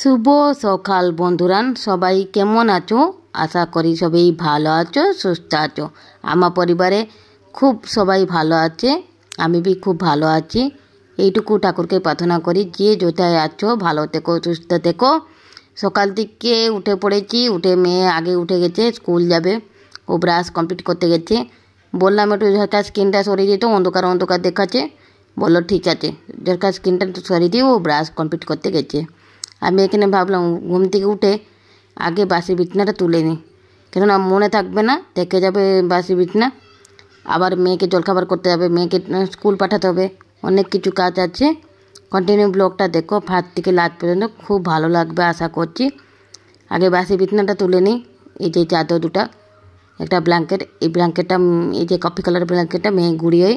শুভ সকাল বন্ধুরান সবাই কেমন আছো আশা করি সবাই ভালো আছো সুস্থ আছো আমার পরিবারে খুব সবাই ভালো আছে আমি বি খুব ভালো আছি এইটুকু ঠাকুরকে প্রার্থনা করি যে যোথায় আছো ভালো থেকো সুস্থ থেকো সকাল থেকে উঠে পড়েছি উঠে মেয়ে আগে উঠে গেছে স্কুল যাবে ও ব্রাশ কমপ্লিট করতে গেছে বললাম একটু ঝরকা স্কিনটা সরে যেত অন্ধকার অন্ধকার দেখাচ্ছে বললো ঠিক আছে ঝরকা স্কিনটা সরিয়ে দিয়ে ও ব্রাশ কমপ্লিট করতে গেছে আমি এখানে ভাবলাম ঘুম থেকে উঠে আগে বাসি বিছনাটা তুলেনি কারণ আমার মনে থাকবে না দেখে যাবে বাসি বিছনা আবার মে কে জল খাবার করতে হবে মে কে স্কুল পাঠাতে হবে অনেক কিছু কাজ আছে কন্টিনিউ ব্লগটা দেখো ভাত থেকে রাত পর্যন্ত খুব ভালো লাগবে আশা করছি আগে বাসি বিছনাটা তুলেনি এই যে जातो দুটো একটা ব্লাঙ্কেট এই ব্লাঙ্কেটটা এই যে কফি কালার ব্লাঙ্কেটটা মে গুড়িয়ে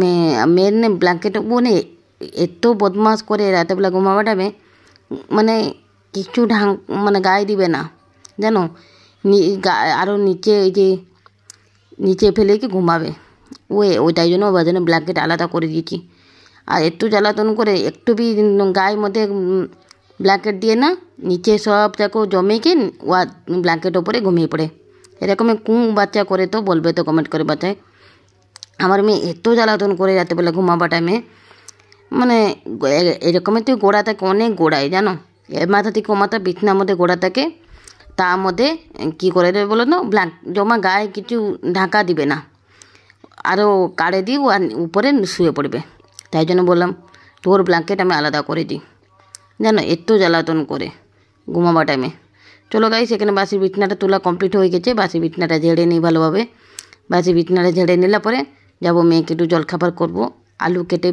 মে মেরনে ব্লাঙ্কেট বনে এতো বদমাশ করে রাতে লাগা ঘুমাবেটাবে মানে কিছু ঢাং মানে গায়ে দিবে না জানো আরও নিচে এই যে নিচে ফেলে কি ঘুমাবে ওয়ে ওইটাই জন্য ওই জন্য ব্ল্যাঙ্কেট আলাদা করে দিয়েছি আর একটু জ্বালাতন করে একটু বি গায়ের মধ্যে ব্ল্যাঙ্কেট দিয়ে না নিচে সব জমে জমেকে ওয়া ব্ল্যাঙ্কেট ওপরে ঘুমিয়ে পড়ে এরকম কুঁ বাচ্চা করে তো বলবে তো কমেন্ট করে বাচ্চায় আমার মেয়ে এত জ্বালাতন করে রাতেবেলা ঘুমাবা টাইমে মানে এরকমই তুই গোড়া থাকে অনেক গোড়ায় জানো এর মাথা থেকে ও মাথা বিছনার মধ্যে গোড়া থাকে তার মধ্যে কী করে দেবে বলো না ব্ল্যাঙ্ক জমা গায়ে কিছু ঢাকা দিবে না আরও কাড়ে দিই আর উপরে শুয়ে পড়বে তাই জন্য বললাম তোর ব্ল্যাঙ্কেট আমি আলাদা করে দিই জানো এত জ্বালাতন করে ঘুমাবা টাইমে চলো গাই সেখানে বাসি বিছনাটা তোলা কমপ্লিট হয়ে গেছে বাসি বিছনাটা ঝেড়ে নিই ভালোভাবে বাসি বিছনাটা ঝেড়ে নিলে পরে যাবো মেয়েকে একটু জলখাবার করবো আলু কেটে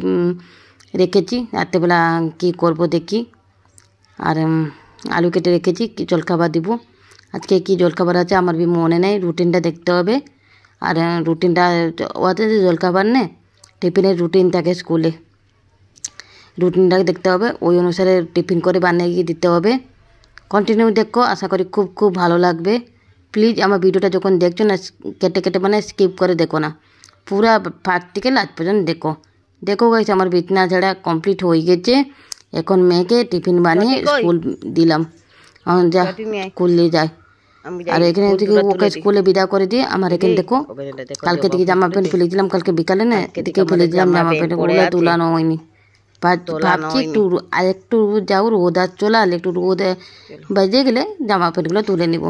রেখেছি রাত্রেবেলা কি করব দেখি আর আলু কেটে রেখেছি কী জলখাবার দিব আজকে কি জলখাবার আছে আমার বি মনে নেই রুটিনটা দেখতে হবে আর রুটিনটা ওতে যে জলখাবার নে টিফিনের রুটিন থাকে স্কুলে রুটিনটা দেখতে হবে ওই অনুসারে টিফিন করে বানিয়ে দিতে হবে কন্টিনিউ দেখো আশা করি খুব খুব ভালো লাগবে প্লিজ আমার ভিডিওটা যখন দেখছো না কেটে কেটে মানে স্কিপ করে দেখো না পুরা ফার্স্ট থেকে লাস্ট পর্যন্ত দেখো দেখো গাইস আমার বিছনা ঝাড়া কমপ্লিট হয়ে গেছে এখন মেয়েকে টিফিন বানিয়ে স্কুল দিলাম যা স্কুলে যায় আর এখানে থেকে ওকে স্কুলে বিদা করে দিয়ে আমার এখানে দেখো কালকে থেকে জামা প্যান্ট ফেলে দিলাম কালকে বিকালে না এদিকে ফেলে দিলাম জামা প্যান্ট ওগুলো তুলানো হয়নি ভাবছি একটু আর একটু যাও রোদ আর চলে আর একটু রোদে বাজে গেলে জামা প্যান্টগুলো তুলে নিবো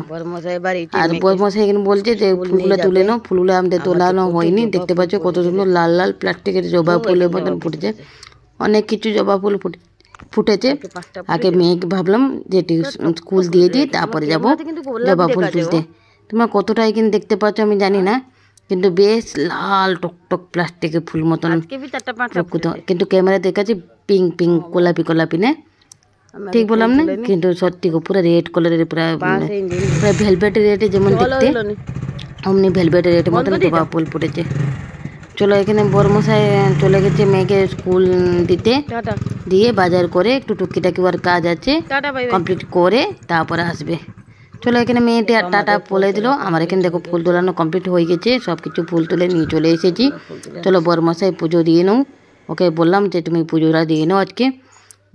আর বরমশাই এখানে বলছে যে ফুলগুলো তুলে নাও ফুলগুলো আমাদের তোলানো হয়নি দেখতে পাচ্ছ কত সুন্দর লাল লাল প্লাস্টিকের জবা ফুলের মতন ফুটেছে অনেক কিছু জবা ফুল ফুটে ফুটেছে আগে মেয়েকে ভাবলাম যে স্কুল দিয়ে দিই তারপরে যাবো জবা ফুল তুলতে তোমরা কতটা এখানে দেখতে পাচ্ছ আমি জানি না কিন্তু বেশ লাল টকটক প্লাস্টিকের ফুল মতন কিন্তু ক্যামেরা দেখাচ্ছি পিঙ্ক পিঙ্ক গোলাপি গোলাপি না ঠিক বললাম না কিন্তু সত্যি গো পুরা রেড কালারের পুরা মানে পুরা ভেলভেট রেটে যেমন দেখতে অমনি ভেলভেট রেট মতন বাবা ফুল ফুটেছে চলো এখানে বর্মশাই চলে গেছে মেয়েকে স্কুল দিতে দিয়ে বাজার করে একটু টুকিটাকি ওর কাজ আছে কমপ্লিট করে তারপরে আসবে চলো এখানে মেয়েটি আর টাটা বলে দিল আমার এখানে দেখো ফুল তোলানো কমপ্লিট হয়ে গেছে সব কিছু ফুল তুলে নিয়ে চলে এসেছি চলো বরমাসাই পুজো দিয়ে নাও ওকে বললাম যে তুমি পুজোটা দিয়ে নাও আজকে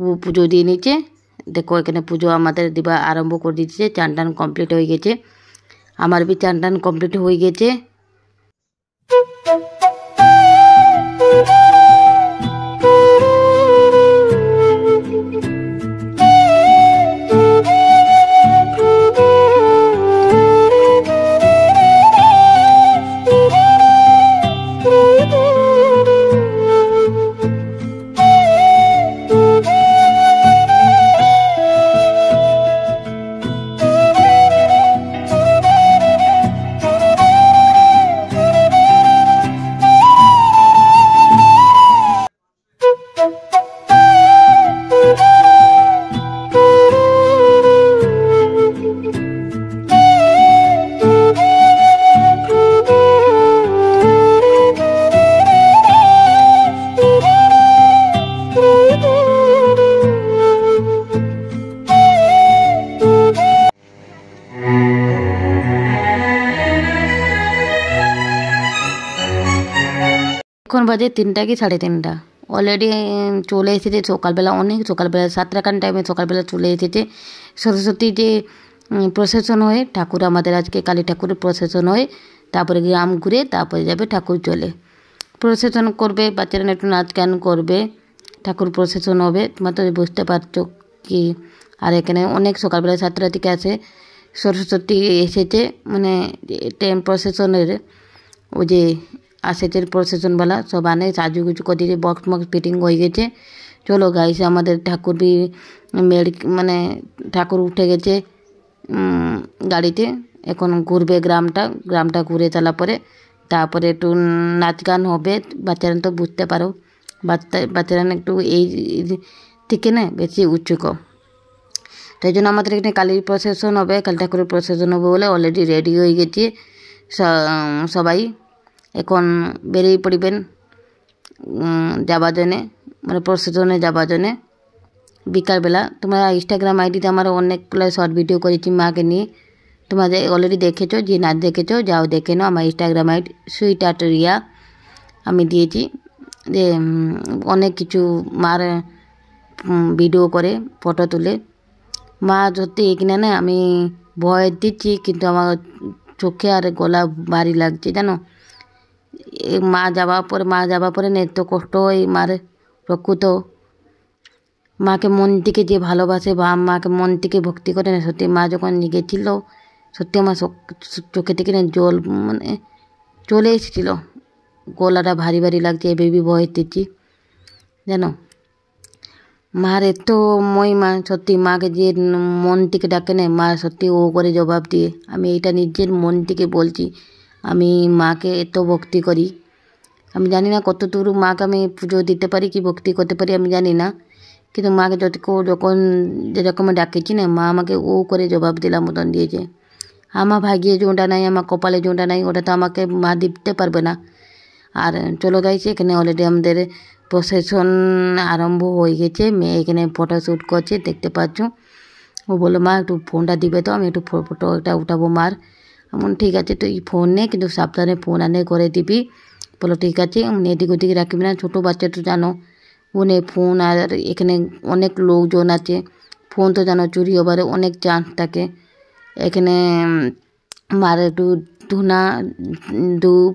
ও পুজো দিয়ে নিচ্ছে দেখো এখানে পুজো আমাদের দিবা আরম্ভ করে দিচ্ছে চান টান কমপ্লিট হয়ে গেছে আমার বি চান টান কমপ্লিট হয়ে গেছে বাজে তিনটা কি সাড়ে তিনটা অলরেডি চলে এসেছে সকালবেলা অনেক সকালবেলা সাতটাখান টাইমে সকালবেলা চলে এসেছে সরস্বতী যে প্রসেশন হয়ে ঠাকুর আমাদের আজকে কালী ঠাকুরের প্রসেশন হয়ে তারপরে গ্রাম ঘুরে তারপরে যাবে ঠাকুর চলে প্রসেশন করবে বাচ্চারা একটু নাচ গান করবে ঠাকুর প্রসেশন হবে তোমরা তো বুঝতে পারছো কি আর এখানে অনেক সকালবেলা সাতটা থেকে আসে সরস্বতী এসেছে মানে টেম প্রসেশনের ওই যে আর সেটের প্রসেশনওয়ালা সব আনে গুজু করে দিয়ে বক্স মক্স ফিটিং হয়ে গেছে চলো গাইছে আমাদের ঠাকুর বি মেড় মানে ঠাকুর উঠে গেছে গাড়িতে এখন ঘুরবে গ্রামটা গ্রামটা ঘুরে চলার পরে তারপরে একটু নাচ গান হবে বাচ্চারা তো বুঝতে পারো বাচ্চা বাচ্চারা একটু এই থেকে না বেশি উৎসুক তাই জন্য আমাদের এখানে কালীর প্রসেশন হবে কালী ঠাকুরের প্রসেশন হবে বলে অলরেডি রেডি হয়ে গেছে সবাই এখন বেরিয়ে পড়িবেন যাবার জন্যে মানে প্রশাসনে যাবার জন্যে বিকালবেলা তোমরা ইনস্টাগ্রাম আইডিতে আমার অনেকগুলো শর্ট ভিডিও করেছি মাকে নিয়ে তোমাদের অলরেডি দেখেছো যে না দেখেছো যাও দেখে নাও আমার ইনস্টাগ্রাম আইডি সুইটাট রিয়া আমি দিয়েছি যে অনেক কিছু মার ভিডিও করে ফটো তুলে মা ধরতে কিনা না আমি ভয় দিচ্ছি কিন্তু আমার চোখে আর গলা ভারী লাগছে জানো মা যাওয়ার পরে মা যাওয়ার পরে এত কষ্ট ওই মার প্রকৃত মাকে মন থেকে যে ভালোবাসে বা মাকে মন থেকে ভক্তি করে না সত্যি মা যখন নিগেছিল সত্যি আমার চোখে থেকে না জল মানে চলে এসেছিলো গলাটা ভারী ভারী লাগছে বেবি দিচ্ছি জানো মার এত মই মা সত্যি মাকে যে মন থেকে ডাকে না মা সত্যি ও করে জবাব দিয়ে আমি এটা নিজের মন থেকে বলছি আমি মাকে এত ভক্তি করি আমি জানি না কত দূর মাকে আমি পুজো দিতে পারি কি ভক্তি করতে পারি আমি জানি না কিন্তু মাকে যত যখন যেরকম ডাকেছি না মা আমাকে ও করে জবাব দিলাম মতন দিয়েছে আমার ভাগিয়ে যেটা নাই আমার কপালে যেটা নাই ওটা তো আমাকে মা দিতে পারবে না আর চলে গেছে এখানে অলরেডি আমাদের প্রসেশন আরম্ভ হয়ে গেছে মেয়ে এখানে ফটোশ্যুট করছে দেখতে পাচ্ছ ও বললো মা একটু ফোনটা দিবে তো আমি একটু ফটোটা উঠাবো মার মন ঠিক আছে তুই ফোন নে কিন্তু সাবধানে ফোন আনে করে দিবি বলো ঠিক আছে আমি এদিক ওদিকে রাখবি না ছোটো বাচ্চা তো জানো ফোনে ফোন আর এখানে অনেক লোকজন আছে ফোন তো জানো চুরি হবার অনেক চান্স থাকে এখানে মার একটু ধুনা ধূপ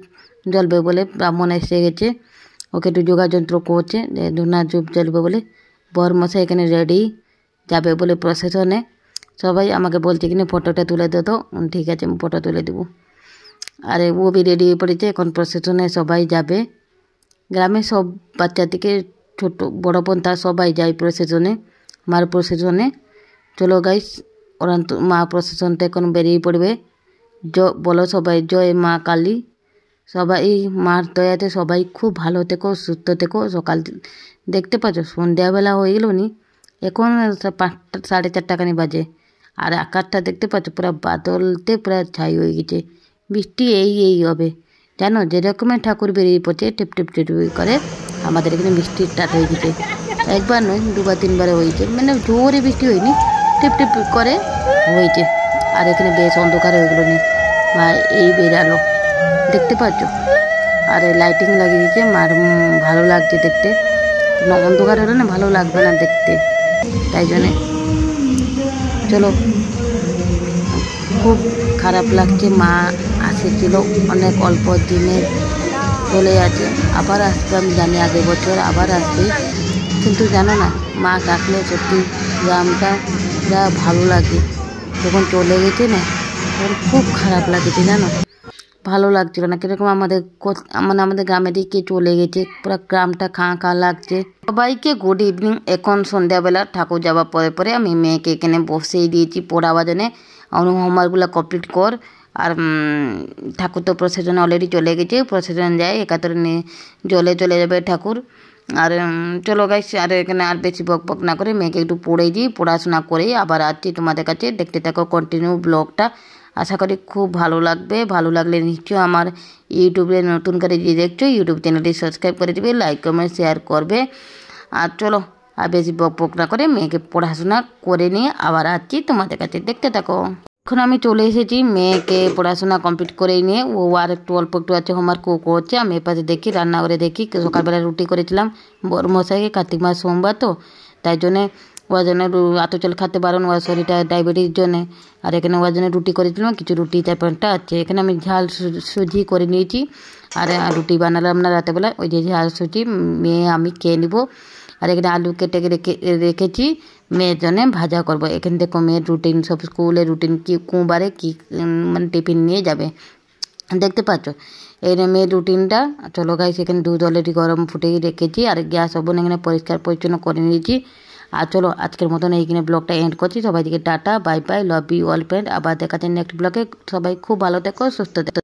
জ্বলবে বলে ব্রাহ্মণ এসে গেছে ওকে একটু যোগাযন্ত্র করছে ধুনা ধূপ জ্বলবে বলে বর মশাই এখানে রেডি যাবে বলে প্রশাসনে সবাই আমাকে বলছে কিনা ফটোটা তুলে দে তো ঠিক আছে আমি ফটো তুলে দেবো আরে ও বি রেডি হয়ে পড়েছে এখন প্রসেশনে সবাই যাবে গ্রামে সব বাচ্চা থেকে বড়ো বোন তার সবাই যায় প্রসেশনে মার প্রসেশনে চলো গাইস ওরান্ত মা প্রসেশনটা এখন বেরিয়ে পড়বে জ বলো সবাই জয় মা কালী সবাই মার দয়াতে সবাই খুব ভালো থেকো সুস্থ থেকো সকাল দেখতে পাচ্ছ সন্ধ্যাবেলা হয়ে গেল নি এখন পাঁচটা সাড়ে চারটাখানি বাজে আর আকাশটা দেখতে পাচ্ছ পুরো বাদলতে পুরো ছাই হয়ে গেছে বৃষ্টি এই এই হবে জানো যে ঠাকুর বেরিয়ে পড়ছে টেপ টেপ টেটুপি করে আমাদের এখানে বৃষ্টি স্টার্ট হয়ে গেছে একবার নয় দুবার তিনবারে হয়েছে মানে জোরে বৃষ্টি হয়নি টেপ টেপ করে হয়েছে আর এখানে বেশ অন্ধকার হয়ে গেলো নি বা এই বেরালো দেখতে পাচ্ছ আর এই লাইটিং লাগিয়ে দিয়েছে মার ভালো লাগছে দেখতে মানে অন্ধকার হলে না ভালো লাগবে না দেখতে তাই জন্যে চলো খুব খারাপ লাগছে মা আসেছিল অনেক অল্প দিনে চলে আছে আবার আসবে আমি জানি আগের বছর আবার আসবে কিন্তু জানো না মা ডাকলে সত্যি গ্রামটা যা ভালো লাগে যখন চলে গেছে না তখন খুব খারাপ লাগেছে জানো ভালো লাগছিল না কিরকম আমাদের মানে আমাদের গ্রামের দিকে চলে গেছে পুরো গ্রামটা খাঁ খাঁ লাগছে সবাইকে গুড ইভিনিং এখন সন্ধ্যাবেলা ঠাকুর যাওয়ার পরে পরে আমি মেয়েকে এখানে বসিয়ে দিয়েছি পড়াবার জন্যে অনু হোমওয়ার্কগুলো কমপ্লিট কর আর ঠাকুর তো প্রসেশন অলরেডি চলে গেছে প্রসেশন যায় একাতরে জলে চলে যাবে ঠাকুর আর চলো গাইস আর এখানে আর বেশি বক বক না করে মেয়েকে একটু পড়ে দিই পড়াশোনা করেই আবার আছি তোমাদের কাছে দেখতে থাকো কন্টিনিউ ব্লগটা আশা করি খুব ভালো লাগবে ভালো লাগলে নিশ্চয় আমার ইউটিউবে নতুন করে যে দেখছো ইউটিউব চ্যানেলটি সাবস্ক্রাইব করে দেবে লাইক কমেন্ট শেয়ার করবে আর চলো আর বেশি বক না করে মেয়েকে পড়াশোনা করে নিয়ে আবার আসছি তোমাদের কাছে দেখতে থাকো এখন আমি চলে এসেছি মেয়েকে পড়াশোনা কমপ্লিট করে নিয়ে ও আর একটু অল্প একটু আছে হোমওয়ার্ক কো করছে আমি এপাশে দেখি রান্না করে দেখি সকালবেলা রুটি করেছিলাম বড় মশাইকে কার্তিক মাস সোমবার তো তাই জন্যে আতো চাল খেতে বারণ ওর শরীরটা ডায়াবেটিস জন্যে আর এখানে ওজনে রুটি করেছিলাম কিছু রুটি চার আছে এখানে আমি ঝাল সুজি করে নিয়েছি আর রুটি বানালাম না রাতেবেলা ওই যে ঝাল সুজি মেয়ে আমি খেয়ে নিব আর এখানে আলু কেটে রেখে রেখেছি মেয়ের জন্যে ভাজা করব এখান থেকে মেয়ের রুটিন সব স্কুলের রুটিন কী কুঁবারে কী মানে টিফিন নিয়ে যাবে দেখতে পাচ্ছ এই মেয়ের রুটিনটা চলো গাই সেখানে দুধ অলরেডি গরম ফুটিয়ে রেখেছি আর গ্যাস ওভেন এখানে পরিষ্কার পরিচ্ছন্ন করে নিয়েছি আর চলো আজকের মতন এইখানে ব্লগটা এন্ড করছি সবাইকে tata bye bye love you all friend আবার দেখাচ্ছি নেক্সট ব্লগে সবাই খুব ভালো থেকো সুস্থ থেকো